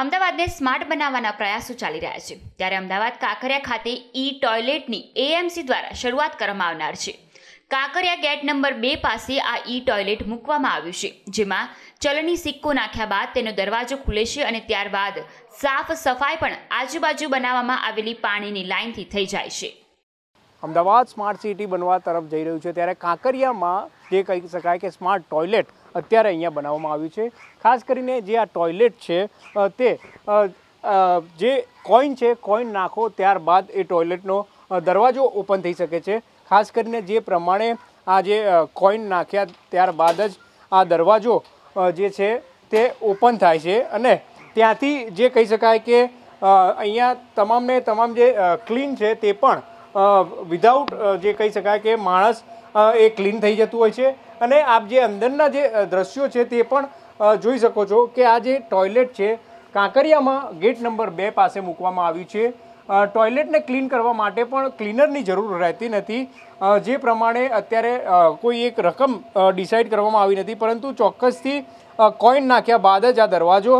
અમદાવાદને સ્માર્ટ બનાવવાના પ્રયાસો ચાલી રહ્યા છે ત્યારે અમદાવાદ કાંકરિયા ખાતે ઈ ટોયલેટની એએમસી દ્વારા શરૂઆત કરવામાં આવનાર છે કાંકરિયા ગેટ નંબર બે પાસે આ ઈ ટોયલેટ મૂકવામાં આવ્યું છે જેમાં ચલણી સિક્કો નાખ્યા બાદ તેનો દરવાજો ખુલે છે અને ત્યારબાદ સાફ સફાઈ પણ આજુબાજુ બનાવવામાં આવેલી પાણીની લાઇનથી થઈ જાય છે અમદાવાદ સ્માર્ટ સિટી બનવા તરફ જઈ રહ્યું છે ત્યારે કાંકરિયામાં જે કહી શકાય કે સ્માર્ટ ટોયલેટ અત્યારે અહીંયા બનાવવામાં આવ્યું છે ખાસ કરીને જે આ ટોયલેટ છે તે જે કોઈન છે કોઈન નાખો ત્યારબાદ એ ટોયલેટનો દરવાજો ઓપન થઈ શકે છે ખાસ કરીને જે પ્રમાણે આ જે કોઈન નાખ્યા ત્યારબાદ જ આ દરવાજો જે છે તે ઓપન થાય છે અને ત્યાંથી જે કહી શકાય કે અહીંયા તમામને તમામ જે ક્લીન છે તે પણ વિધાઉટ જે કહી શકાય કે માણસ એ ક્લીન થઈ જતું હોય છે અને આપ જે અંદરના જે દ્રશ્યો છે તે પણ જોઈ શકો છો કે આ જે ટોયલેટ છે કાંકરિયામાં ગેટ નંબર બે પાસે મૂકવામાં આવ્યું છે ટોયલેટને ક્લીન કરવા માટે પણ ક્લીનરની જરૂર રહેતી નથી જે પ્રમાણે અત્યારે કોઈ એક રકમ ડિસાઇડ કરવામાં આવી નથી પરંતુ ચોક્કસથી કોઈન નાખ્યા બાદ જ આ દરવાજો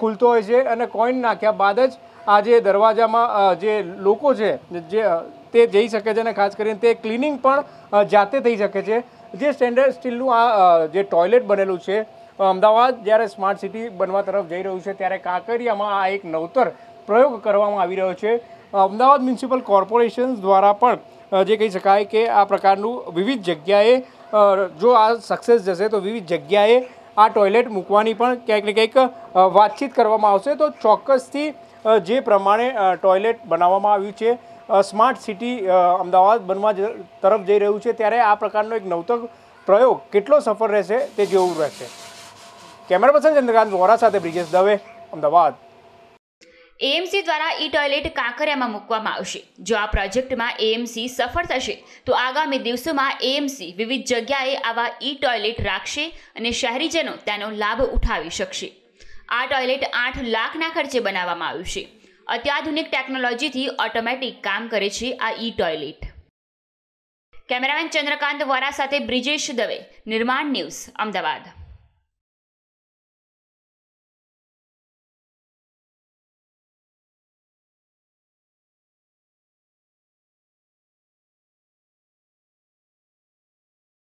ખુલતો હોય છે અને કોઈન નાખ્યા બાદ જ આ જે દરવાજામાં જે લોકો છે જે તે જઈ શકે છે અને ખાસ કરીને તે ક્લિનિંગ પણ જાતે થઈ શકે છે જે સ્ટેન્ડર્ડ સ્ટીલનું આ જે ટોયલેટ બનેલું છે અમદાવાદ જ્યારે સ્માર્ટ સિટી બનવા તરફ જઈ રહ્યું છે ત્યારે કાંકરિયામાં આ એક નવતર પ્રયોગ કરવામાં આવી રહ્યો છે અમદાવાદ મ્યુનિસિપલ કોર્પોરેશન દ્વારા પણ જે કહી શકાય કે આ પ્રકારનું વિવિધ જગ્યાએ જો આ સક્સેસ જશે તો વિવિધ જગ્યાએ આ ટોયલેટ મૂકવાની પણ ક્યાંક ને ક્યાંક વાતચીત કરવામાં આવશે તો ચોક્કસથી જે પ્રમાણે ટોયલેટ બનાવવામાં આવ્યું છે સ્માર્ટ સિટી અમદાવાદ બનવા તરફ જઈ રહ્યું છે ત્યારે આ પ્રકારનો એક નવતક પ્રયોગ કેટલો સફળ રહેશે તે જોવું રહેશે કેમેરા પર્સન ચંદ્રકાંત વોરા સાથે બ્રિજેશ દવે અમદાવાદ એએમસી દ્વારા ઈ ટોયલેટ કાંકરિયામાં મૂકવામાં આવશે જો આ પ્રોજેક્ટમાં એએમસી સફળ થશે તો આગામી દિવસોમાં એએમસી વિવિધ જગ્યાએ આવા ઈ ટોયલેટ રાખશે અને શહેરીજનો તેનો લાભ ઉઠાવી શકશે આ ટોયલેટ આઠ લાખના ખર્ચે બનાવવામાં આવ્યું છે અત્યાધુનિક ટેકનોલોજીથી ઓટોમેટિક કામ કરે છે આ e toilet cameraman Chandrakant Vora સાથે બ્રિજેશ દવે નિર્માણ ન્યૂઝ અમદાવાદ